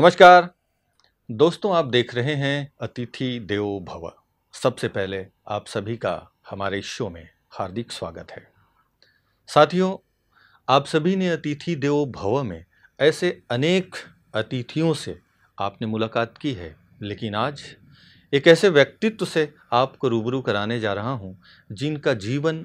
नमस्कार दोस्तों आप देख रहे हैं अतिथि देवो भव सबसे पहले आप सभी का हमारे शो में हार्दिक स्वागत है साथियों आप सभी ने अतिथि देवो भव में ऐसे अनेक अतिथियों से आपने मुलाकात की है लेकिन आज एक ऐसे व्यक्तित्व से आपको रूबरू कराने जा रहा हूं जिनका जीवन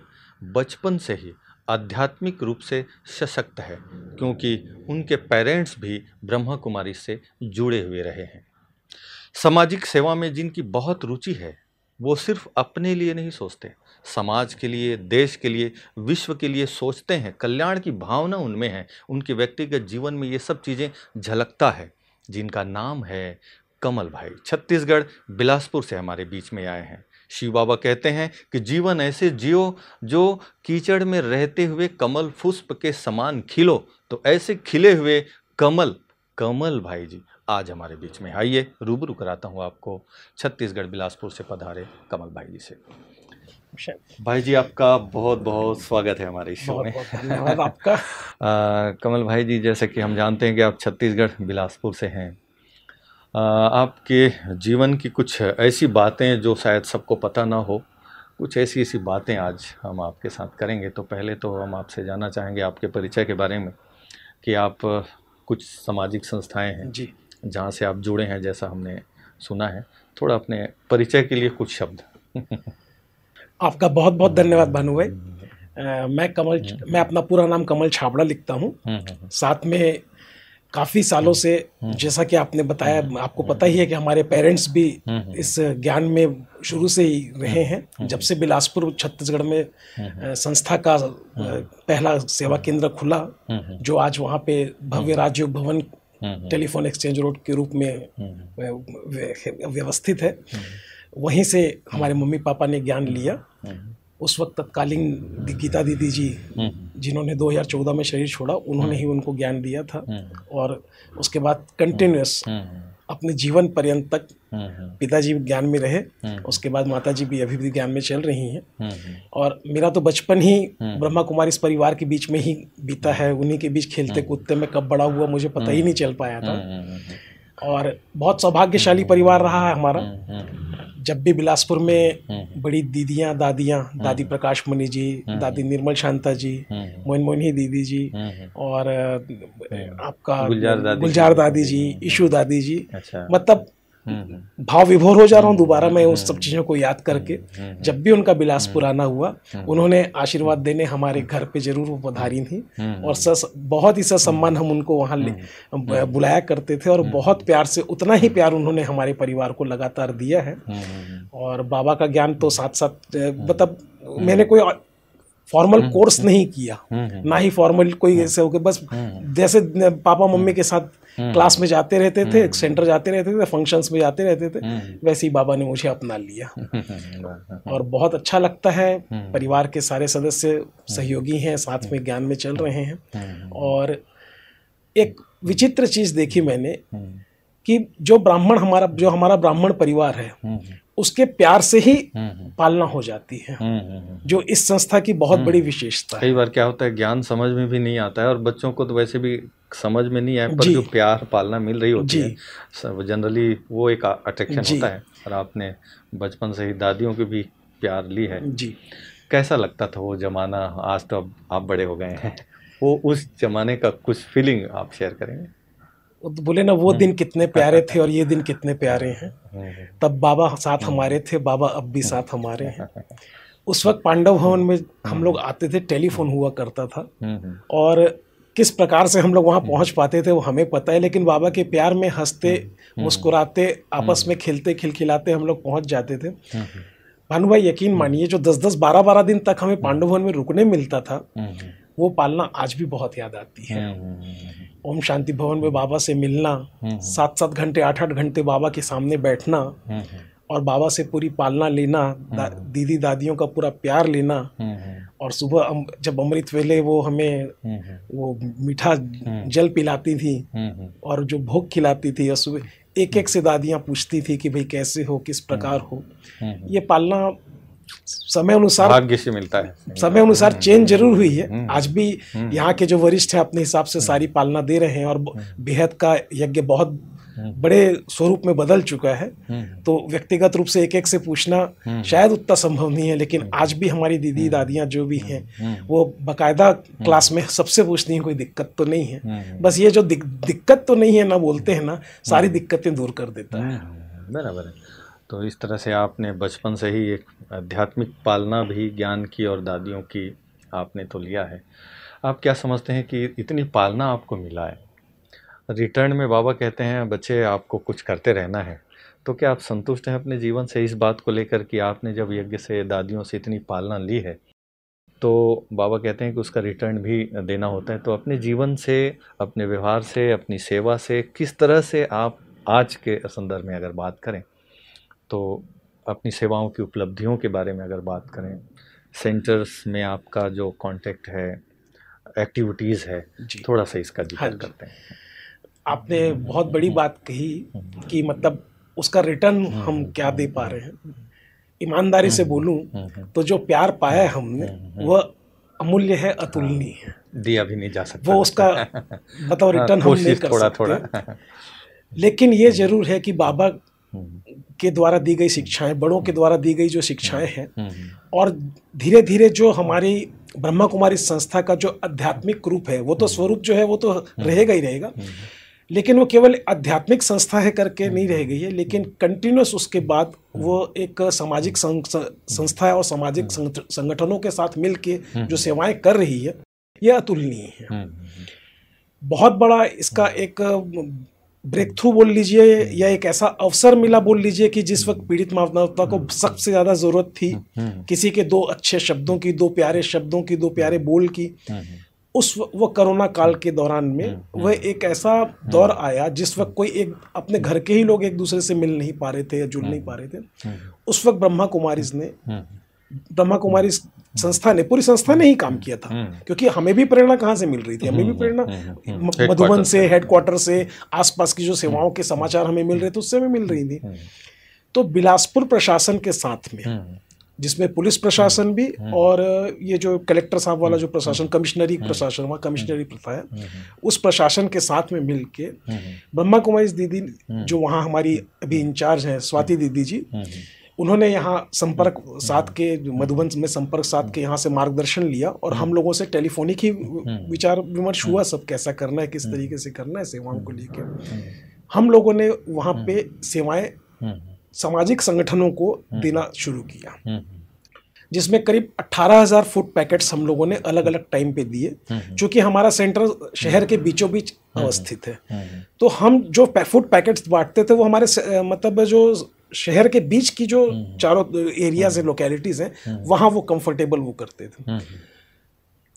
बचपन से ही आध्यात्मिक रूप से सशक्त है क्योंकि उनके पेरेंट्स भी ब्रह्मा कुमारी से जुड़े हुए रहे हैं सामाजिक सेवा में जिनकी बहुत रुचि है वो सिर्फ अपने लिए नहीं सोचते समाज के लिए देश के लिए विश्व के लिए सोचते हैं कल्याण की भावना उनमें है उनके व्यक्तिगत जीवन में ये सब चीज़ें झलकता है जिनका नाम है कमल भाई छत्तीसगढ़ बिलासपुर से हमारे बीच में आए हैं शिव बाबा कहते हैं कि जीवन ऐसे जियो जो कीचड़ में रहते हुए कमल पुष्प के समान खिलो तो ऐसे खिले हुए कमल कमल भाई जी आज हमारे बीच में आइए रूबरू कराता हूँ आपको छत्तीसगढ़ बिलासपुर से पधारे कमल भाई जी से भाई जी आपका बहुत बहुत स्वागत है हमारे शो में आपका आ, कमल भाई जी जैसे कि हम जानते हैं कि आप छत्तीसगढ़ बिलासपुर से हैं आपके जीवन की कुछ ऐसी बातें जो शायद सबको पता ना हो कुछ ऐसी ऐसी बातें आज हम आपके साथ करेंगे तो पहले तो हम आपसे जानना चाहेंगे आपके परिचय के बारे में कि आप कुछ सामाजिक संस्थाएं हैं जी जहाँ से आप जुड़े हैं जैसा हमने सुना है थोड़ा अपने परिचय के लिए कुछ शब्द आपका बहुत बहुत धन्यवाद भानु भाई हम्म। मैं कमल हम्म। मैं अपना पूरा नाम कमल छाबड़ा लिखता हूँ हम्म, साथ में काफ़ी सालों से हम्म। जैसा कि आपने बताया हम्म। आपको पता ही है कि हमारे पेरेंट्स भी हम्म, इस ज्ञान में शुरू से ही रहे हैं जब से बिलासपुर छत्तीसगढ़ में संस्था का पहला सेवा केंद्र खुला जो आज वहाँ पे भव्य राजयोग भवन टेलीफोन एक्सचेंज रोड के रूप में व्यवस्थित है वहीं से हमारे मम्मी पापा ने ज्ञान लिया उस वक्त तत्कालीन गीता दीदी जी हम्म। जिन्होंने 2014 में शरीर छोड़ा उन्होंने ही हम्म। उनको ज्ञान दिया था हम्म। और उसके बाद कंटिन्यूस अपने जीवन पर्यंत तक पिताजी ज्ञान में रहे उसके बाद माता जी भी अभी भी ज्ञान में चल रही हैं और मेरा तो बचपन ही ब्रह्मा कुमार इस परिवार के बीच में ही बीता है उन्हीं के बीच खेलते कूदते में कब बड़ा हुआ मुझे पता ही नहीं चल पाया था और बहुत सौभाग्यशाली परिवार रहा है हमारा जब भी बिलासपुर में हम्म, हम्म, हम्म। बड़ी दीदियाँ दादियाँ दादी प्रकाश मणि जी दादी निर्मल शांता जी मोहन मोहनी दीदी जी और आपका गुलजार दादी, गुलजार दादी जी इशू दादी जी अच्छा। मतलब हम्म। भाव विभोर हो जा रहा हूँ हम्म, दोबारा हम्म, मैं उस सब चीज़ों को याद करके जब भी उनका बिलास पुराना हुआ उन्होंने आशीर्वाद देने हमारे घर पे जरूर वो पधारी थी और सस बहुत ही ससम्मान हम उनको वहाँ बुलाया करते थे और बहुत प्यार से उतना ही प्यार उन्होंने हमारे परिवार को लगातार दिया है और बाबा का ज्ञान तो साथ साथ मतलब मैंने कोई फॉर्मल कोर्स नहीं किया ना ही फॉर्मल कोई ऐसे हो गया बस जैसे पापा मम्मी के साथ हम्म। क्लास में जाते रहते थे हम्म। सेंटर जाते रहते थे फंक्शंस में जाते रहते थे हम्म। वैसे ही बाबा ने मुझे अपना लिया और बहुत अच्छा लगता है परिवार के सारे सदस्य सहयोगी हैं साथ में ज्ञान में चल रहे हैं और एक विचित्र चीज़ देखी मैंने कि जो ब्राह्मण हमारा जो हमारा ब्राह्मण परिवार है उसके प्यार से ही हम्म, हम्म। पालना हो जाती है हम्म, जो इस संस्था की बहुत बड़ी विशेषता है कई बार क्या होता है ज्ञान समझ में भी नहीं आता है और बच्चों को तो वैसे भी समझ में नहीं आया पर जो प्यार पालना मिल रही होती है जनरली वो एक अट्रैक्शन होता है और आपने बचपन से ही दादियों की भी प्यार ली है जी कैसा लगता था वो ज़माना आज तो अब आप बड़े हो गए हैं वो उस ज़माने का कुछ फीलिंग आप शेयर करेंगे बोले ना वो हम्म। दिन कितने प्यारे थे और ये दिन कितने प्यारे हैं हम्म। तब बाबा साथ हम्म। हमारे थे बाबा अब भी साथ हमारे हैं उस वक्त पांडव भवन में हम लोग आते थे टेलीफोन हुआ करता था और किस प्रकार से हम लोग वहाँ पहुँच पाते थे वो हमें पता है लेकिन बाबा के प्यार में हंसते मुस्कुराते आपस में खेलते खिलखिलाते हम लोग पहुँच जाते थे भानु भाई यकीन मानिए जो दस दस बारह बारह दिन तक हमें पांडव भवन में रुकने मिलता था वो पालना आज भी बहुत याद आती है ओम शांति भवन में बाबा से मिलना हम्म, हम्म। सात सात घंटे आठ आठ घंटे बाबा के सामने बैठना हम्म, और बाबा से पूरी पालना लेना दा, दीदी दादियों का पूरा प्यार लेना और सुबह अम, जब अमृत वेले वो हमें वो मीठा जल पिलाती थी और जो भोग खिलाती थी और सुबह एक एक से दादियाँ पूछती थी कि भाई कैसे हो किस प्रकार हो ये पालना समय अनुसार भाग्य से मिलता है समय अनुसार चेंज हम्म। जरूर हुई है हम्म। आज भी हम्म। यहाँ के जो वरिष्ठ है अपने हिसाब से सारी पालना दे रहे हैं और बेहद का यज्ञ बहुत बड़े स्वरूप में बदल चुका है तो व्यक्तिगत रूप से एक एक से पूछना शायद उतना संभव नहीं है लेकिन आज भी हमारी दीदी दादियाँ जो भी हैं वो बाकायदा क्लास में सबसे पूछती हैं कोई दिक्कत तो नहीं है बस ये जो दिक्कत तो नहीं है ना बोलते हैं ना सारी दिक्कतें दूर कर देता है बराबर है तो इस तरह से आपने बचपन से ही एक आध्यात्मिक पालना भी ज्ञान की और दादियों की आपने तो लिया है आप क्या समझते हैं कि इतनी पालना आपको मिला है रिटर्न में बाबा कहते हैं बच्चे आपको कुछ करते रहना है तो क्या आप संतुष्ट हैं अपने जीवन से इस बात को लेकर कि आपने जब यज्ञ से दादियों से इतनी पालना ली है तो बाबा कहते हैं कि उसका रिटर्न भी देना होता है तो अपने जीवन से अपने व्यवहार से अपनी सेवा से किस तरह से आप आज के संदर्भ में अगर बात करें तो अपनी सेवाओं की उपलब्धियों के बारे में अगर बात करें सेंटर्स में आपका जो कांटेक्ट है एक्टिविटीज़ है थोड़ा सा इसका जिक्र हाँ करते हैं आपने बहुत बड़ी हम्म। बात कही हम्म। कि मतलब उसका रिटर्न हम्म। हम क्या दे पा रहे हैं ईमानदारी से बोलूं तो जो प्यार पाया हमने वह अमूल्य है अतुलनीय हाँ। है दिया भी नहीं जा सकता वो उसका मतलब रिटर्न हाँ, हम नहीं कर थोड़ा, सकते थोड़ा। लेकिन ये जरूर है कि बाबा के द्वारा दी गई शिक्षाएं बड़ों के द्वारा दी गई जो शिक्षाएं हम्म, हैं हम्म, हम्म। और धीरे धीरे जो हमारी ब्रह्मा कुमारी संस्था का जो आध्यात्मिक रूप है वो तो स्वरूप जो है वो तो रहेगा ही रहेगा लेकिन वो केवल आध्यात्मिक संस्था है करके नहीं रह गई है लेकिन कंटिन्यूस उसके बाद वो एक सामाजिक संस्था है और सामाजिक संगठनों के साथ मिल जो सेवाएं कर रही है यह अतुलनीय है बहुत बड़ा इसका एक ब्रेक थ्रू बोल लीजिए या एक ऐसा अवसर मिला बोल लीजिए कि जिस वक्त पीड़ित मानवता को हम्म। सबसे ज़्यादा ज़रूरत थी हम्म, हम्म। किसी के दो अच्छे शब्दों की दो प्यारे शब्दों की दो प्यारे बोल की उस वो कोरोना काल के दौरान में वह एक ऐसा दौर आया जिस वक्त कोई एक अपने घर के ही लोग एक दूसरे से मिल नहीं पा रहे थे या जुड़ नहीं पा रहे थे उस वक्त ब्रह्मा कुमारीज ने ब्रह्मा कुमारी हम्म। संस्था ने पूरी संस्था ने ही काम किया था हम्म। क्योंकि हमें भी प्रेरणा कहाँ से मिल रही थी हमें भी हम्म, प्रेरणा मधुबन से हेडक्वार्टर से आसपास की जो सेवाओं के समाचार हमें मिल रहे थे उससे हमें मिल रही थी तो बिलासपुर प्रशासन के साथ में जिसमें पुलिस प्रशासन भी और ये जो कलेक्टर साहब वाला जो प्रशासन कमिश्नरी प्रशासन वहाँ कमिश्नरी प्रथा है उस प्रशासन के साथ में मिल के ब्रह्मा कुमारी दीदी जो वहाँ हमारी अभी इंचार्ज हैं स्वाति दीदी जी उन्होंने यहाँ हम्म। संपर्क हम्म। साथ के मधुबन में संपर्क साथ के यहाँ से मार्गदर्शन लिया और हम हम्म। लोगों से टेलीफोनिक ही विचार विमर्श हुआ सब कैसा करना है किस तरीके से करना है सेवाओं को लेकर हम लोगों ने वहाँ पे सेवाएं सामाजिक संगठनों को देना शुरू किया जिसमें करीब 18,000 फूड पैकेट्स हम लोगों ने अलग अलग टाइम पे दिए क्योंकि हमारा सेंटर शहर के बीचों बीच अवस्थित है तो हम जो फूड पैकेट्स बांटते थे वो हमारे मतलब जो शहर के बीच की जो हम्म, हम्म। चारों एरियाज हम्म, हैं लोकेलिटीज़ हैं वहाँ वो कंफर्टेबल वो करते थे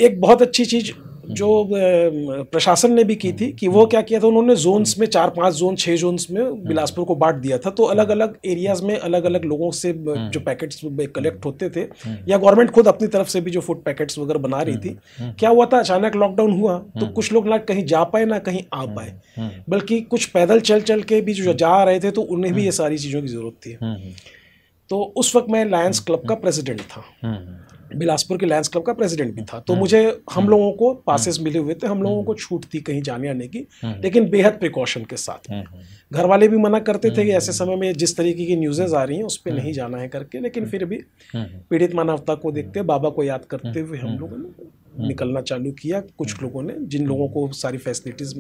एक बहुत अच्छी चीज़ जो प्रशासन ने भी की थी कि वो क्या किया था उन्होंने जोन्स में चार पांच जोन छह जोन्स में बिलासपुर को बांट दिया था तो अलग अलग एरियाज में अलग अलग लोगों से हम्म। जो पैकेट्स हम्म। कलेक्ट होते थे हम्म। या गवर्नमेंट खुद अपनी तरफ से भी जो फूड पैकेट्स वगैरह बना रही थी क्या हुआ था अचानक लॉकडाउन हुआ तो कुछ लोग ना कहीं जा पाए ना कहीं आ पाए बल्कि कुछ पैदल चल चल के भी जो जा रहे थे तो उन्हें भी ये सारी चीज़ों की ज़रूरत थी तो उस वक्त मैं लायंस क्लब का प्रेसिडेंट था बिलासपुर के लायंस क्लब का प्रेसिडेंट भी था तो हम्म। मुझे हम हम्म। लोगों को पासेस हम्म। मिले हुए थे हम लोगों को छूट थी कहीं जाने आने की लेकिन बेहद प्रिकॉशन के साथ घर वाले भी मना करते थे कि ऐसे समय में जिस तरीके की न्यूज़ेज आ रही हैं उस पर नहीं जाना है करके लेकिन फिर भी पीड़ित मानवता को देखते बाबा को याद करते हुए हम लोगों ने निकलना चालू किया कुछ लोगों ने जिन लोगों को सारी फैसिलिटीज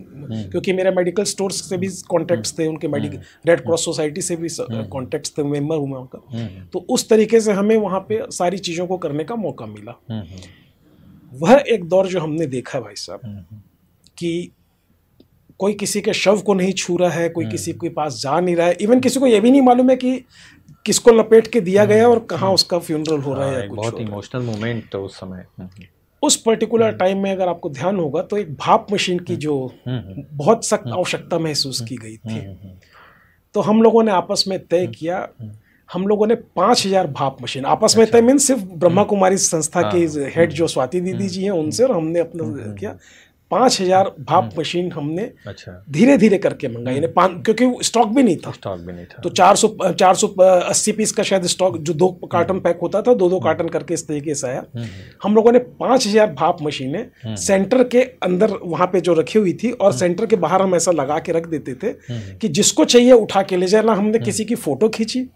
क्योंकि मेरे मेडिकल स्टोर से भी कॉन्टैक्ट्स थे उनके मेडिकल रेड क्रॉस सोसाइटी से भी कॉन्टैक्ट्स थे मेम्बर हूँ मैं उनका तो उस तरीके से हमें वहाँ पे सारी चीज़ों को करने का का मौका मिला हम्म, हम्म। वह एक दौर जो हमने देखा भाई साहब हम्म, कि कोई किसी के शव को नहीं छू रहा है कोई किसी के पास जा नहीं रहा है इवन किसी को यह भी नहीं मालूम है कि किसको लपेट के दिया गया और कहाँ उसका फ्यूनरल हो रहा है हाँ, कुछ बहुत इमोशनल मोमेंट तो उस समय उस पर्टिकुलर टाइम में अगर आपको ध्यान होगा तो एक भाप मशीन की जो बहुत सख्त आवश्यकता महसूस की गई थी तो हम लोगों ने आपस में तय किया हम लोगों ने पाँच हजार भाप मशीन आपस में अच्छा। तय मीन सिर्फ ब्रह्मा हम्म। कुमारी संस्था के हेड हाँ। जो स्वाति दीदी हम्म। जी हैं उनसे और हमने अपना हम्म। किया पाँच हजार अच्छा। भाप हम्म। मशीन हमने अच्छा धीरे धीरे करके मंगाई हम्म। पाँच क्योंकि स्टॉक भी नहीं था स्टॉक भी नहीं था तो चार सौ चार सौ अस्सी पीस का शायद स्टॉक जो दो हम्म। कार्टन पैक होता था दो दो कार्टन करके इस तरीके से आया हम लोगों ने पाँच हजार भाप मशीनें सेंटर के अंदर वहाँ पे जो रखी हुई थी और सेंटर के बाहर हम ऐसा लगा के रख देते थे कि जिसको चाहिए उठा के ले जाए ना हमने किसी की फ़ोटो खींची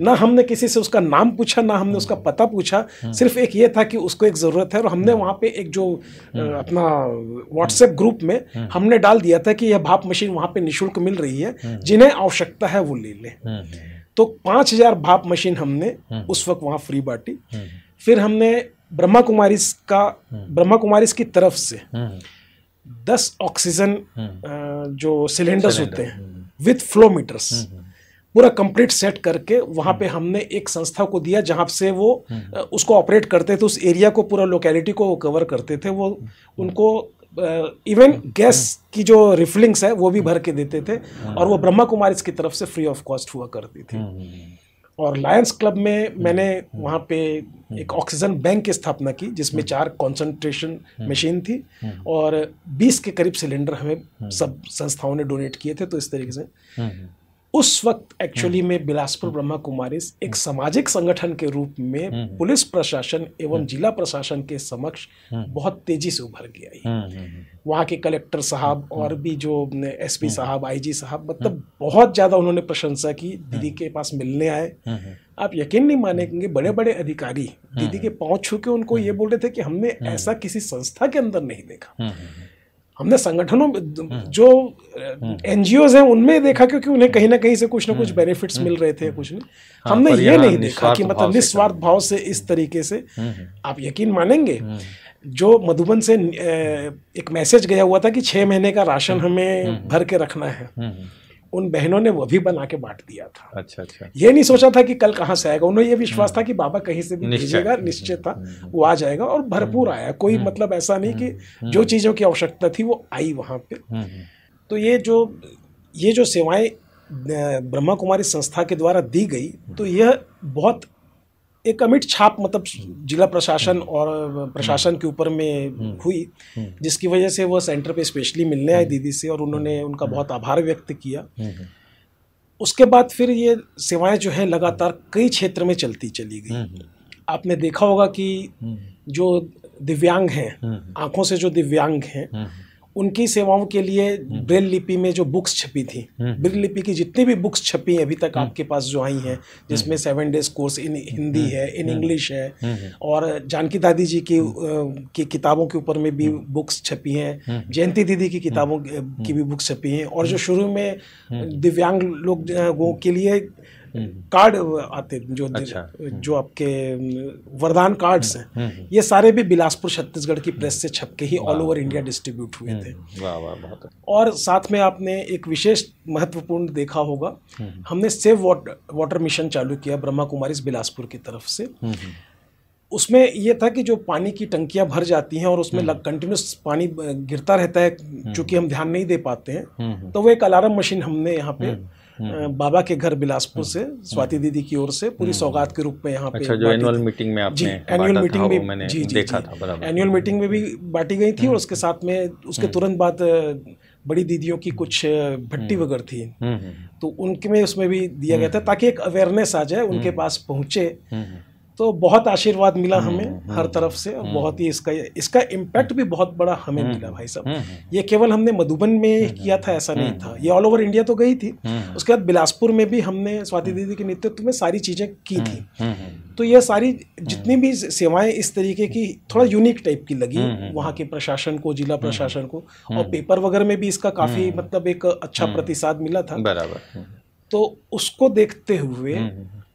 ना हमने किसी से उसका नाम पूछा ना हमने उसका पता पूछा सिर्फ एक ये था कि उसको एक ज़रूरत है और हमने वहाँ पे एक जो अपना व्हाट्सएप ग्रुप में हम्म। हम्म। हमने डाल दिया था कि यह भाप मशीन वहां पे निःशुल्क मिल रही है हम्म। जिन्हें आवश्यकता है वो ले लें तो पांच हजार भाप मशीन हमने उस वक्त वहां फ्री बांटी फिर हमने ब्रह्मा कुमारी का ब्रह्मा कुमारी की तरफ से दस ऑक्सीजन जो सिलेंडर्स होते हैं विथ फ्लो मीटर्स पूरा कंप्लीट सेट करके वहां पे हमने एक संस्था को दिया जहाँ से वो उसको ऑपरेट करते थे उस एरिया को पूरा लोकेलिटी को वो कवर करते थे वो उनको इवन गैस की जो रिफिलिंग्स है वो भी भर के देते थे और वो ब्रह्मा कुमारी की तरफ से फ्री ऑफ कॉस्ट हुआ करती थी और लायंस क्लब में मैंने वहाँ पे एक ऑक्सीजन बैंक की स्थापना की जिसमें चार कंसंट्रेशन मशीन थी और 20 के करीब सिलेंडर हमें सब संस्थाओं ने डोनेट किए थे तो इस तरीके से उस वक्त एक्चुअली हम्म। में बिलासपुर ब्रह्मा कुमारी एक हम्म। सामाजिक संगठन के रूप में हम्म। पुलिस प्रशासन एवं जिला प्रशासन के समक्ष बहुत तेजी से उभर गया है वहाँ के कलेक्टर साहब और भी जो एसपी साहब आईजी साहब मतलब बहुत ज़्यादा उन्होंने प्रशंसा की दीदी के पास मिलने आए आप यकीन नहीं मानेंगे बड़े बड़े अधिकारी दीदी के पाँव छू के उनको ये बोल रहे थे कि हमने ऐसा किसी संस्था के अंदर नहीं देखा हमने संगठनों हम्म। जो हम्म। एन हैं उनमें देखा क्योंकि उन्हें कहीं ना कहीं से कुछ ना कुछ बेनिफिट्स हम्म। मिल रहे थे कुछ नहीं हाँ, हमने ये नहीं देखा कि मतलब निस्वार्थ भाव से इस तरीके से आप यकीन मानेंगे जो मधुबन से एक मैसेज गया हुआ था कि छह महीने का राशन हमें भर के रखना है उन बहनों ने वो भी बना के बांट दिया था अच्छा अच्छा ये नहीं सोचा था कि कल कहाँ से आएगा उन्हें ये विश्वास था हम्म। कि बाबा कहीं से भी भेजेगा हम्म, निश्चय था हम्म, वो आ जाएगा और भरपूर आया कोई मतलब ऐसा नहीं कि जो चीज़ों की आवश्यकता थी वो आई वहाँ पे तो ये जो ये जो सेवाएं ब्रह्मा कुमारी संस्था के द्वारा दी गई तो यह बहुत एक अमिट छाप मतलब जिला प्रशासन हम्म। और प्रशासन हम्म। के ऊपर में हम्म। हुई जिसकी वजह से वह सेंटर पे स्पेशली मिलने आए दीदी से और उन्होंने उनका बहुत आभार व्यक्त किया उसके बाद फिर ये सेवाएं जो है लगातार कई क्षेत्र में चलती चली गई आपने देखा होगा कि जो दिव्यांग हैं आंखों से जो दिव्यांग हैं उनकी सेवाओं के लिए हम्म। ब्रेल लिपि में जो बुक्स छपी थी हम्म। ब्रेल लिपि की जितनी भी बुक्स छपी हैं अभी तक हम्म। आपके पास जो आई हैं जिसमें seven days course in Hindi है इन इंग्लिश है और जानकी दादी जी की की किताबों के ऊपर में भी बुक्स छपी हैं जयंती दीदी की किताबों की भी बुक्स छपी हैं और जो शुरू में दिव्यांग लोगों के लिए हम्म। कार्ड आते जो अच्छा, हम्म। जो आपके हम्म, वरदान कार्ड्स हैं ये सारे भी बिलासपुर छत्तीसगढ़ की प्रेस से छप के ही ऑल ओवर इंडिया डिस्ट्रीब्यूट हुए थे अच्छा। और साथ में आपने एक विशेष महत्वपूर्ण देखा होगा हमने सेव वाटर वाटर मिशन चालू किया ब्रह्मा कुमारी बिलासपुर की तरफ से उसमें यह था कि जो पानी की टंकियां भर जाती हैं और उसमें कंटिन्यूस पानी गिरता रहता है चूंकि हम ध्यान नहीं दे पाते हैं तो वो एक अलार्म मशीन हमने यहाँ पे हम्म, हम्म। बाबा के घर बिलासपुर हम्म। से स्वाति दीदी की ओर से पूरी सौगात के रूप में यहाँ पे अच्छा, जो एनुअल मीटिंग में आपने एनुअल मीटिंग में मैंने जी, जी, देखा जी, था एनुअल मीटिंग में भी बांटी गई थी और उसके साथ में उसके तुरंत बाद बड़ी दीदियों की कुछ भट्टी वगैरह थी तो उनके में उसमें भी दिया गया था ताकि एक अवेयरनेस आ जाए उनके पास पहुंचे तो बहुत आशीर्वाद मिला हम्म, हमें हम्म, हर हम्म, तरफ से और बहुत ही इसका इसका इम्पैक्ट भी बहुत बड़ा हमें मिला भाई साहब ये केवल हमने मधुबन में किया था ऐसा नहीं था ये ऑल ओवर इंडिया तो गई थी उसके बाद बिलासपुर में भी हमने स्वाति दीदी के नेतृत्व में सारी चीज़ें की थी तो ये सारी जितनी भी सेवाएं इस तरीके की थोड़ा यूनिक टाइप की लगी वहाँ के प्रशासन को जिला प्रशासन को और पेपर वगैरह में भी इसका काफ़ी मतलब एक अच्छा प्रतिसाद मिला था बराबर तो उसको देखते हुए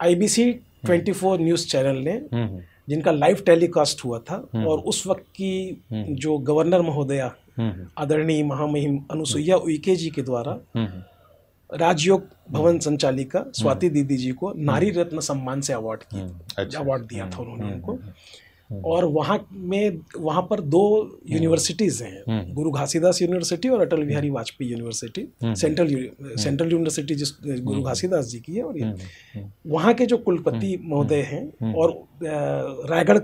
IBC twenty four news channel ने हम्म, हम्म। जिनका लाइव टेलीकास्ट हुआ था हम्म, और उस वक्त की जो गवर्नर महोदया आदरणीय महामहिम अनुसुईया उइके जी के द्वारा राजयोग भवन संचालिका स्वाति दीदी जी को नारी रत्न सम्मान से अवार्ड किया अवार्ड अच्छा। दिया था उन्होंने उनको हम्म। और वहाँ में वहाँ पर दो यूनिवर्सिटीज हम्म। हैं हम्म। गुरु घासीदास यूनिवर्सिटी और Atal Bihari Vajpayee university central central university जिस गुरु घासीदास जी की है और वहाँ के जो कुलपति महोदय हैं और रायगढ़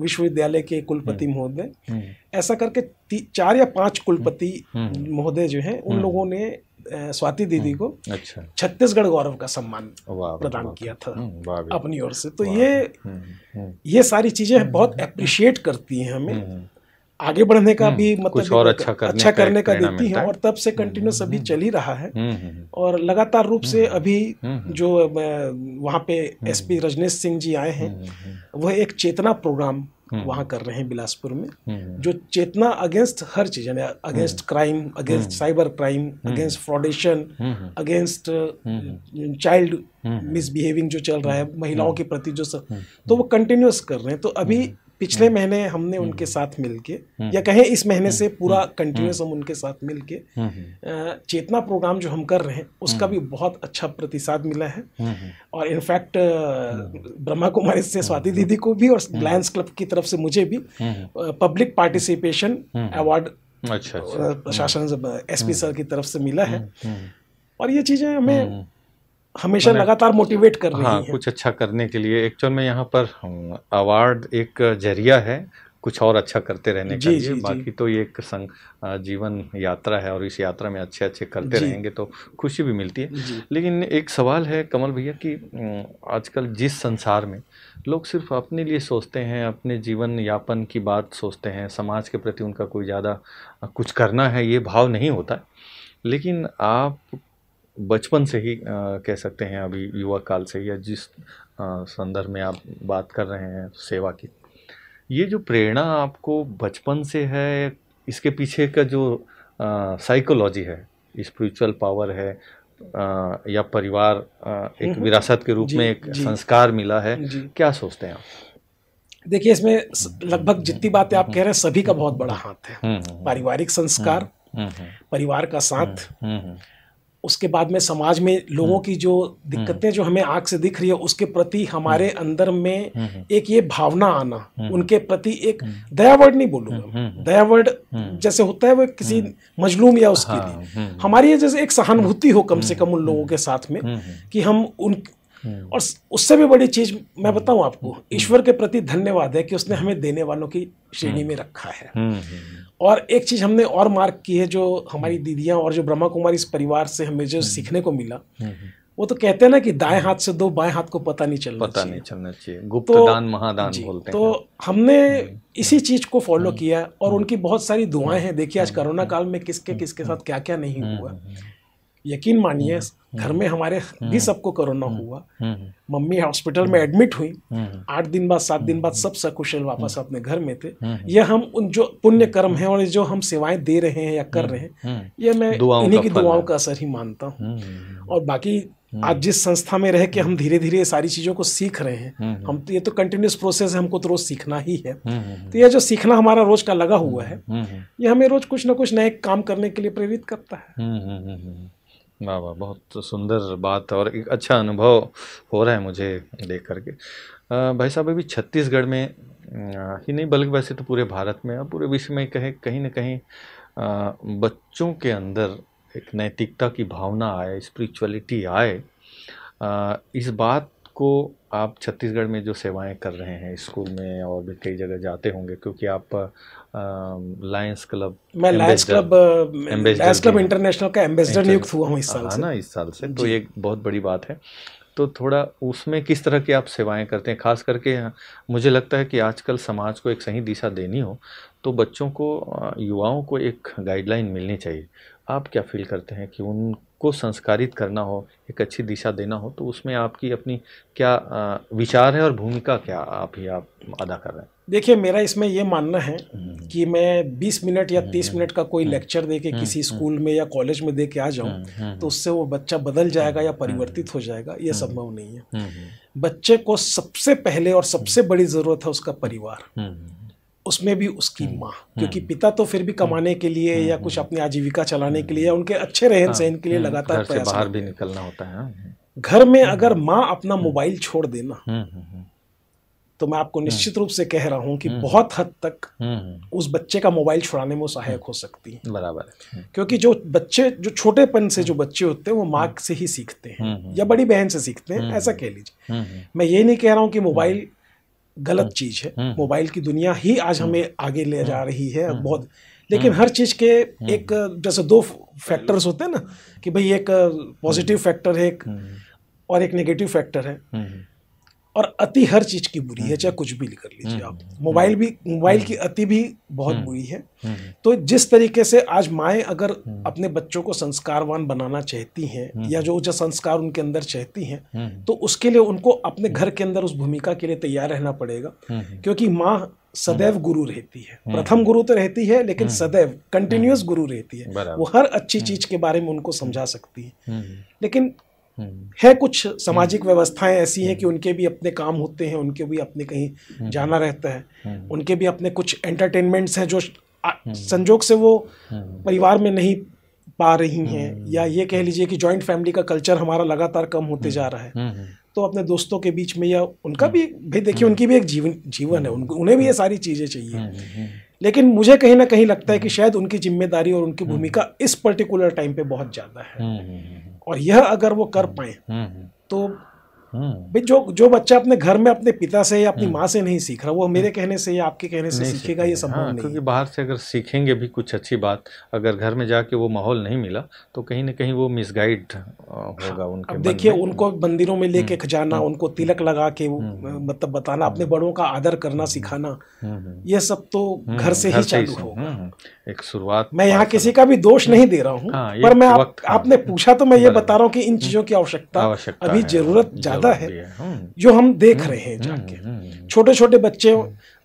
विश्वविद्यालय के कुलपति महोदय ऐसा करके चार या पांच कुलपति महोदय जो हैं उन लोगों ने स्वाति दीदी हम्म, को अच्छा छत्तीसगढ़ गौरव का सम्मान प्रदान किया था हम्म, अपनी ओर से तो ये हम्म, ये सारी चीजें बहुत अप्रिशिएट करती हैं हमें आगे बढ़ने का भी मतलब कुछ और अच्छा करने अच्छा करने का, का देती है और तब से कंटिन्यूस अभी चल ही रहा है और लगातार रूप से अभी जो वहाँ पे एसपी रजनेश सिंह जी आए हैं वह एक चेतना प्रोग्राम हम्म। वहाँ कर रहे हैं बिलासपुर में हम्म। जो चेतना अगेंस्ट हर चीज यानी against crime against cyber crime against fraudation against child misbehaving जो चल रहा है हम्म। महिलाओं के प्रति जो सब तो वो कंटिन्यूस कर रहे हैं तो अभी पिछले हम्म। महीने हमने हम्म। उनके साथ मिलके हम्म। या कहें इस महीने से पूरा कंटिन्यूस हम उनके साथ मिलके चेतना प्रोग्राम जो हम कर रहे हैं उसका भी बहुत अच्छा प्रतिसाद मिला है और इनफैक्ट ब्रह्मा कुमारी से स्वाति दीदी को भी और लायंस क्लब की तरफ से मुझे भी पब्लिक पार्टिसिपेशन अवार्ड अच्छा, एस अच्छा। प्रशासन एसपी सर की तरफ से मिला है और ये चीज़ें हमें हमेशा लगातार मोटिवेट कर रही हाँ, है कुछ अच्छा करने के लिए एक्चुअल तो में यहाँ पर अवार्ड हम्म, एक जरिया है कुछ और अच्छा करते रहने जी, का जी, बाकी जी. तो ये एक संग जीवन यात्रा है और इस यात्रा में अच्छे अच्छे करते रहेंगे तो खुशी भी मिलती है लेकिन एक सवाल है कमल भैया कि हम्म, आजकल जिस संसार में लोग सिर्फ अपने लिए सोचते हैं अपने जीवन यापन की बात सोचते हैं समाज के प्रति उनका कोई ज़्यादा कुछ करना है ये भाव नहीं होता लेकिन आप बचपन से ही कह सकते हैं अभी युवा काल से या जिस संदर्भ में आप बात कर रहे हैं सेवा की ये जो प्रेरणा आपको बचपन से है इसके पीछे का जो साइकोलॉजी है स्पिरिचुअल पावर है आ, या परिवार आ, एक हम्म हम्म। विरासत के रूप में एक संस्कार मिला है क्या सोचते हैं आप देखिए इसमें लगभग जितनी बातें आप कह रहे हैं सभी का बहुत बड़ा हाथ है हम्म, पारिवारिक संस्कार परिवार का साथ उसके बाद में समाज में लोगों हम्म। की जो दिक्कतें हम्म। जो हमें आग से दिख रही है उसके प्रति हमारे हम्म। अंदर में एक ये भावना आना उनके प्रति एक दया वर्ड नहीं बोलूंगा दया वर्ड जैसे होता है वो किसी मजलूम या उसके हाँ, लिए हमारी जैसे एक सहानुभूति हो कम से कम उन लोगों के साथ में कि हम उन और उससे भी बड़ी चीज मैं बताऊं आपको हम्म। ईश्वर के प्रति धन्यवाद है कि उसने हमें देने वालों की श्रेणी हम्म। में रखा है हम्म, और एक चीज हमने और मार्क की है जो हमारी दीदियां और जो ब्रह्मा कुमारी इस परिवार से हमें जो सीखने को मिला वो तो कहते हैं ना कि दाएं हाथ से दो बाएं हाथ को पता नहीं चलना पता नहीं चलना चाहिए तो गुप्त तो, दान महादान जी, बोलते तो हैं तो हमने इसी चीज को फॉलो किया और उनकी बहुत सारी दुआएं हैं देखिए आज कोरोना काल में किसके किसके साथ क्या क्या नहीं हुआ नहीं। यकीन मानिए हम्म, हम्म, घर में हमारे हम्म, भी सबको कोरोना हुआ मम्मी हॉस्पिटल में एडमिट हुई आठ दिन बाद सात दिन बाद सब सकुशल वापस अपने घर में थे यह हम उन जो पुण्य कर्म है और जो हम सेवाएं दे रहे हैं या कर रहे हैं यह मैं इन्हीं की दुआओं का असर ही मानता हूँ और बाकी आज जिस संस्था में रह के हम धीरे धीरे सारी चीज़ों को सीख रहे हैं हम तो ये तो कंटिन्यूस प्रोसेस है हमको तो रोज़ सीखना ही है तो यह जो सीखना हमारा रोज़ का लगा हुआ है ये हमें रोज़ कुछ ना कुछ नए काम करने के लिए प्रेरित करता है वाह वाह बहुत सुंदर बात और एक अच्छा अनुभव हो रहा है मुझे देख करके भाई साहब अभी छत्तीसगढ़ में ही नहीं बल्कि वैसे तो पूरे भारत में और पूरे विश्व में कहे कहीं ना कहीं बच्चों के अंदर एक नैतिकता की भावना आए स्पिरिचुअलिटी आए इस बात को आप छत्तीसगढ़ में जो सेवाएं कर रहे हैं स्कूल में और भी कई जगह जाते होंगे क्योंकि आप लायंस um, क्लब मैं lions club lions club international का एम्बेसडर नियुक्त हुआ हूँ इस साल हाँ से ना इस साल से तो ये बहुत बड़ी बात है तो थोड़ा उसमें किस तरह की आप सेवाएं करते हैं खास करके मुझे लगता है कि आजकल समाज को एक सही दिशा देनी हो तो बच्चों को युवाओं को एक गाइडलाइन मिलनी चाहिए आप क्या फील करते हैं कि उनको संस्कारित करना हो एक अच्छी दिशा देना हो तो उसमें आपकी अपनी क्या विचार है और भूमिका क्या आप ही आप अदा कर रहे हैं देखिए मेरा इसमें यह मानना है हम्म। कि मैं 20 मिनट या 30 हम्म। मिनट का कोई हम्म। लेक्चर दे के किसी स्कूल में या कॉलेज में दे के आ जाऊं तो उससे वो बच्चा बदल जाएगा या परिवर्तित हो जाएगा यह संभव नहीं है बच्चे को सबसे पहले और सबसे बड़ी ज़रूरत है उसका परिवार उसमें भी उसकी माँ क्योंकि पिता तो फिर भी कमाने के लिए या कुछ अपनी आजीविका चलाने के लिए या उनके अच्छे रहन हाँ। सहन के लिए लगातार प्रयास भी निकलना होता है हाँ। घर में अगर माँ अपना मोबाइल छोड़ देना तो मैं आपको हम्म। निश्चित रूप से कह रहा हूँ कि हम्म। बहुत हद तक हम्म, उस बच्चे का मोबाइल छुड़ाने में सहायक हो सकती है बराबर क्योंकि जो बच्चे जो छोटेपन से जो बच्चे होते हैं वो माँ से ही सीखते हैं या बड़ी बहन से सीखते हैं ऐसा कह लीजिए मैं ये नहीं कह रहा हूँ कि मोबाइल गलत चीज़ है मोबाइल की दुनिया ही आज हमें आगे ले जा रही है बहुत लेकिन हर चीज़ के एक जैसे दो फैक्टर्स होते हैं ना कि भाई एक पॉजिटिव फैक्टर है एक और एक नेगेटिव फैक्टर है और अति हर चीज की बुरी है हम्म, चाहे हम्म। कुछ भी कर लीजिए हम्म, आप मोबाइल भी मोबाइल की अति भी बहुत बुरी है तो जिस तरीके से आज माएँ अगर अपने बच्चों को संस्कारवान बनाना चाहती हैं या जो जो संस्कार उनके अंदर चाहती हैं तो उसके लिए उनको अपने घर के अंदर उस भूमिका के लिए तैयार रहना पड़ेगा क्योंकि माँ सदैव गुरु रहती है प्रथम गुरु तो रहती है लेकिन सदैव कंटिन्यूस गुरु रहती है वो हर अच्छी चीज के बारे में उनको समझा सकती है लेकिन हम्म। है कुछ सामाजिक हम्म। व्यवस्थाएं ऐसी हैं हम्म। कि उनके भी अपने काम होते हैं उनके भी अपने कहीं जाना रहता है उनके भी अपने कुछ एंटरटेनमेंट्स हैं जो संजोग से वो परिवार में नहीं पा रही हैं या ये कह लीजिए कि जॉइंट फैमिली का कल्चर हमारा लगातार कम होते जा रहा है तो अपने दोस्तों के बीच में या उनका भी भाई देखिए उनकी भी एक जीवन जीवन है उनको उन्हें भी ये सारी चीज़ें चाहिए लेकिन मुझे कहीं ना कहीं लगता है कि हम्म। शायद उनकी जिम्मेदारी और उनकी हम्म। भूमिका इस पर्टिकुलर टाइम पे बहुत ज़्यादा है हम्म, और यह अगर वो कर पाए तो हम्म। भाई जो जो बच्चा अपने घर में अपने पिता से या अपनी हम्म। माँ से नहीं सीख रहा वो मेरे हम्म। कहने से या आपके कहने से सीखेगा ये संभव हाँ, नहीं क्योंकि बाहर से अगर सीखेंगे भी कुछ अच्छी बात अगर घर में जाके वो माहौल नहीं मिला तो कहीं ना कहीं वो मिसगाइड होगा हाँ, उनके देखिए उनको मंदिरों में लेके खजाना उनको तिलक लगा के मतलब बताना अपने बड़ों का आदर करना सिखाना ये सब तो घर से ही चालू हो एक शुरुआत मैं यहाँ किसी का भी दोष नहीं दे रहा हूँ हाँ, पर मैं आपने पूछा तो मैं ये बता रहा हूँ कि इन चीजों की आवश्यकता अभी जरूरत ज्यादा ज्यादा है हम्म। जो हम देख हम्म, रहे हैं हम्म, जाके छोटे छोटे बच्चे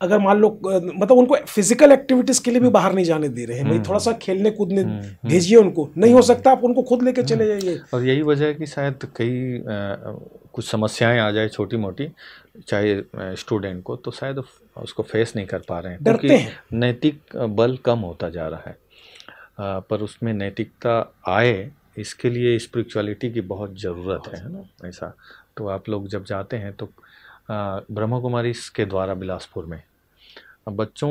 अगर मान लो मतलब उनको फिजिकल एक्टिविटीज के लिए भी बाहर नहीं जाने दे रहे हैं भाई थोड़ा सा खेलने कूदने भेजिए उनको नहीं हो सकता आप उनको खुद लेके चले जाइए और यही वजह है कि शायद कई कुछ समस्याएं आ जाए छोटी मोटी चाहे स्टूडेंट को तो शायद उसको फेस नहीं कर पा रहे हैं डरते हैं नैतिक बल कम होता जा रहा है आ, पर उसमें नैतिकता आए इसके लिए स्पिरिचुअलिटी की बहुत ज़रूरत है ना ऐसा तो आप लोग जब जाते हैं तो ब्रह्मा कुमारी के द्वारा बिलासपुर में बच्चों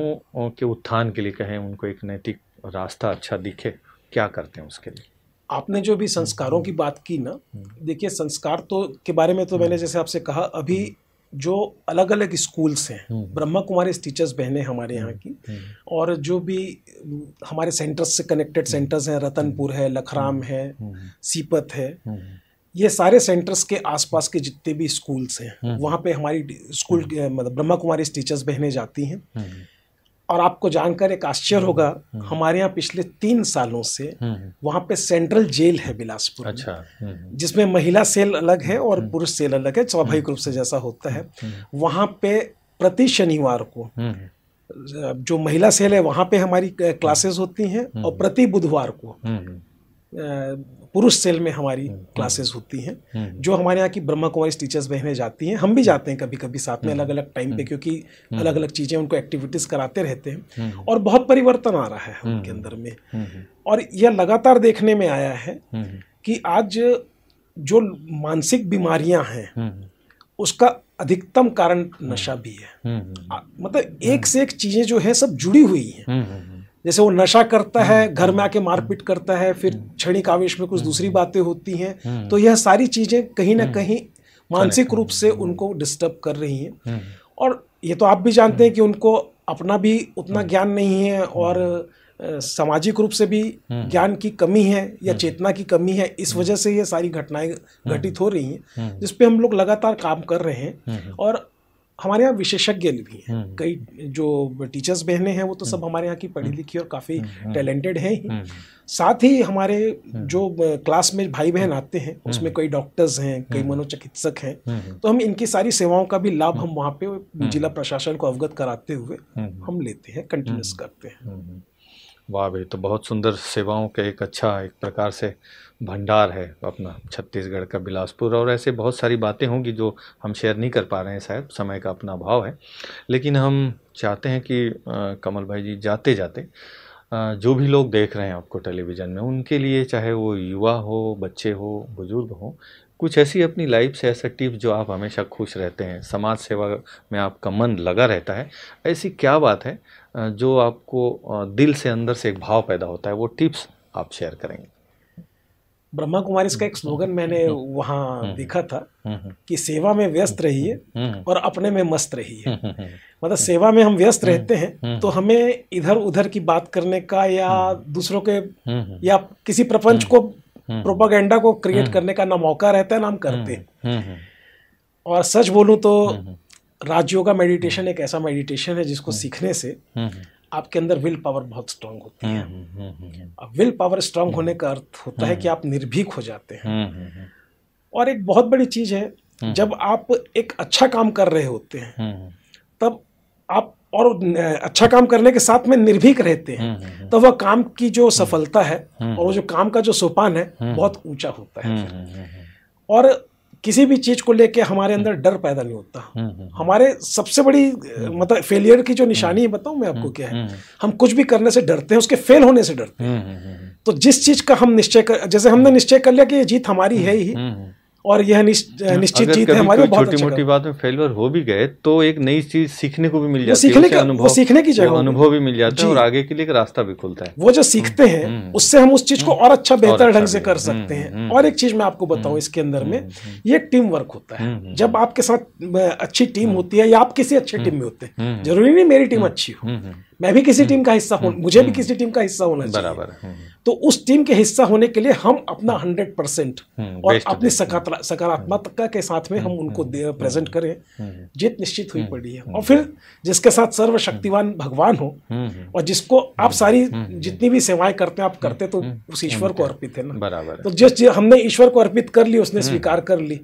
के उत्थान के लिए कहें उनको एक नैतिक रास्ता अच्छा दिखे क्या करते हैं उसके लिए आपने जो भी संस्कारों की बात की ना हम्म। देखिए संस्कार तो के बारे में तो हम्म। मैंने जैसे आपसे कहा अभी हम्म। जो अलग अलग स्कूल्स हैं ब्रह्मा कुमारी टीचर्स बहनें हमारे यहाँ की और जो भी हमारे सेंटर्स से कनेक्टेड सेंटर्स हैं रतनपुर है लखराम है सीपत है ये सारे सेंटर्स के आसपास के जितने भी स्कूल्स हैं हम्म। वहाँ पे हमारी स्कूल हम्म। मतलब ब्रह्मा कुमारी टीचर्स बहने जाती हैं हम्म। और आपको जानकर एक आश्चर्य होगा हमारे यहाँ पिछले तीन सालों से वहाँ पे सेंट्रल जेल है बिलासपुर अच्छा जिसमें महिला सेल अलग है और पुरुष सेल अलग है स्वाभाविक रूप से जैसा होता है वहाँ पे प्रति शनिवार को जो महिला सेल है वहाँ पे हमारी क्लासेस होती हैं और प्रति बुधवार को पुरुष सेल में हमारी हम्म, हम्म, क्लासेस होती हैं हम्म, जो हमारे यहाँ की ब्रह्मा कुमारी टीचर्स बहनें जाती हैं हम भी जाते हैं कभी कभी साथ में अलग अलग टाइम पे क्योंकि अलग अलग चीज़ें उनको एक्टिविटीज़ कराते रहते हैं और बहुत परिवर्तन आ रहा है उनके अंदर में और यह लगातार देखने में आया है कि आज जो मानसिक बीमारियां हैं उसका अधिकतम कारण नशा भी है मतलब एक से एक चीज़ें जो है सब जुड़ी हुई हैं जैसे वो नशा करता है हम्म, घर में हम्म, आके मारपीट हम्म, करता है फिर क्षणिक आवेश में कुछ दूसरी बातें होती हैं तो यह सारी चीज़ें कहीं ना कहीं मानसिक रूप से उनको डिस्टर्ब कर रही हैं और ये तो आप भी जानते हैं कि उनको अपना भी उतना ज्ञान नहीं है और सामाजिक रूप से भी ज्ञान की कमी है या चेतना की कमी है इस वजह से ये सारी घटनाएं घटित हो रही हैं जिसपे हम लोग लगातार काम कर रहे हैं और हमारे यहाँ विशेषज्ञ भी हैं हम्म। कई जो टीचर्स बहनें हैं वो तो सब हम्म। हमारे यहाँ की पढ़ी हम्म। लिखी और काफ़ी टैलेंटेड हैं ही साथ ही हमारे जो क्लास में भाई बहन आते हैं उसमें कई डॉक्टर्स हैं कई मनोचिकित्सक हैं तो हम इनकी सारी सेवाओं का भी लाभ हम वहाँ पे जिला प्रशासन को अवगत कराते हुए हम लेते हैं कंटिन्यूस करते हैं वाह भाई तो बहुत सुंदर सेवाओं का एक अच्छा एक प्रकार से भंडार है अपना छत्तीसगढ़ का बिलासपुर और ऐसे बहुत सारी बातें होंगी जो हम शेयर नहीं कर पा रहे हैं शायद समय का अपना अभाव है लेकिन हम चाहते हैं कि आ, कमल भाई जी जाते जाते आ, जो भी लोग देख रहे हैं आपको टेलीविज़न में उनके लिए चाहे वो युवा हो बच्चे हो बुज़ुर्ग हो कुछ ऐसी अपनी लाइफ से ऐसा टिप्स जो आप हमेशा खुश रहते हैं समाज सेवा में आपका मन लगा रहता है ऐसी क्या बात है जो आपको दिल से अंदर से एक भाव पैदा होता है वो टिप्स आप शेयर करेंगे ब्रह्मा कुमारी इसका एक हम्म, स्लोगन हम्म, मैंने हम्म, वहाँ देखा था कि सेवा में व्यस्त रहिए और अपने में मस्त रहिए मतलब सेवा में हम व्यस्त रहते हैं तो हमें इधर उधर की बात करने का या दूसरों के या किसी प्रपंच को हम्म। प्रोपागेंडा को क्रिएट हम्म। करने का ना मौका रहता है ना हम करते हम्म। हैं और सच बोलूं तो राजयोग का मेडिटेशन एक ऐसा मेडिटेशन है जिसको सीखने से आपके अंदर विल पावर बहुत स्ट्रांग होती है अब विल पावर स्ट्रांग होने का अर्थ होता है कि आप निर्भीक हो जाते हैं और एक बहुत बड़ी चीज है जब आप एक अच्छा काम कर रहे होते हैं तब आप और अच्छा काम करने के साथ में निर्भीक रहते हैं हम्म, हम्म, हम्म। तो वह काम की जो सफलता है और वो जो काम का जो सोपान है बहुत ऊंचा होता है और किसी भी चीज़ को लेके हमारे अंदर डर पैदा नहीं होता हमारे सबसे बड़ी मतलब फेलियर की जो निशानी है बताऊं मैं आपको क्या है हम कुछ भी करने से डरते हैं उसके फेल होने से डरते हैं तो जिस चीज़ का हम निश्चय कर जैसे हमने निश्चय कर लिया कि ये जीत हमारी है ही और यह हाँ, निश्चित जीत है हमारी छोटी मोटी बात में फेलियर हो भी गए तो एक नई चीज सीखने को भी मिल जाती है अनुभव सीखने की जगह अनुभव भी मिल जाता है और आगे के लिए एक रास्ता भी खुलता है वो जो सीखते हम्म, हैं हम्म, हम्म। उससे हम उस चीज को और अच्छा बेहतर अच्छा ढंग से कर सकते हैं और एक चीज मैं आपको बताऊं इसके अंदर में ये टीम वर्क होता है जब आपके साथ अच्छी टीम होती है या आप किसी अच्छे टीम में होते हैं जरूरी नहीं मेरी टीम अच्छी हो मैं भी किसी हम्म, टीम का हिस्सा हूँ हम्म, मुझे भी हम्म। किसी टीम का हिस्सा होना चाहिए बराबर तो उस टीम के हिस्सा होने के लिए हम अपना हंड्रेड परसेंट और अपनी सकारात्मकता के साथ में हम उनको प्रेजेंट करें जीत निश्चित हुई पड़ी है और फिर जिसके साथ सर्वशक्तिवान भगवान हो और जिसको आप सारी जितनी भी सेवाएं करते हैं आप करते तो उस ईश्वर को अर्पित है ना बराबर तो जिस हमने ईश्वर को अर्पित कर ली उसने स्वीकार कर ली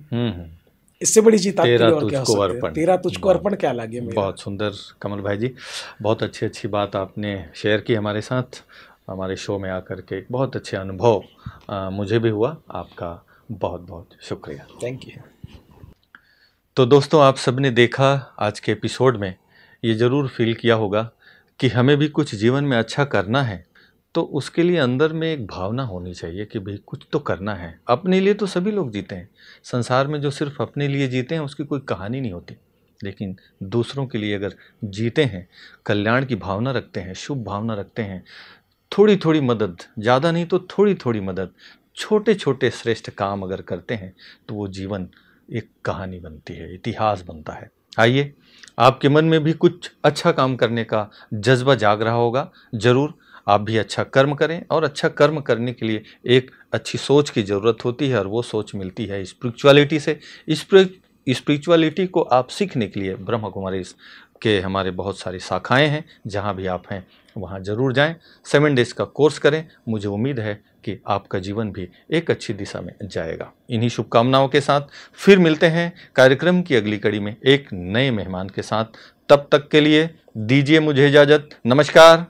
इससे बड़ी जीत तेरा और क्या हो सकती है तेरा तुझको अर्पण क्या लगे बहुत सुंदर कमल भाई जी बहुत अच्छी अच्छी बात आपने शेयर की हमारे साथ हमारे शो में आकर के एक बहुत अच्छे अनुभव मुझे भी हुआ आपका बहुत बहुत शुक्रिया थैंक यू तो दोस्तों आप सबने देखा आज के एपिसोड में ये ज़रूर फील किया होगा कि हमें भी कुछ जीवन में अच्छा करना है तो उसके लिए अंदर में एक भावना होनी चाहिए कि भाई कुछ तो करना है अपने लिए तो सभी लोग जीते हैं संसार में जो सिर्फ अपने लिए जीते हैं उसकी कोई कहानी नहीं होती लेकिन दूसरों के लिए अगर जीते हैं कल्याण की भावना रखते हैं शुभ भावना रखते हैं थोड़ी थोड़ी मदद ज़्यादा नहीं तो थोड़ी थोड़ी मदद छोटे छोटे श्रेष्ठ काम अगर करते हैं तो वो जीवन एक कहानी बनती है इतिहास बनता है आइए आपके मन में भी कुछ अच्छा काम करने का जज्बा जाग रहा होगा ज़रूर आप भी अच्छा कर्म करें और अच्छा कर्म करने के लिए एक अच्छी सोच की ज़रूरत होती है और वो सोच मिलती है स्पिरिचुअलिटी से स्पिरिचुअलिटी को आप सीखने के लिए ब्रह्म कुमारी के हमारे बहुत सारी शाखाएँ हैं जहाँ भी आप हैं वहाँ ज़रूर जाएँ सेवन डेज़ का कोर्स करें मुझे उम्मीद है कि आपका जीवन भी एक अच्छी दिशा में जाएगा इन्हीं शुभकामनाओं के साथ फिर मिलते हैं कार्यक्रम की अगली कड़ी में एक नए मेहमान के साथ तब तक के लिए दीजिए मुझे इजाज़त नमस्कार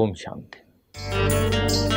ओम शांति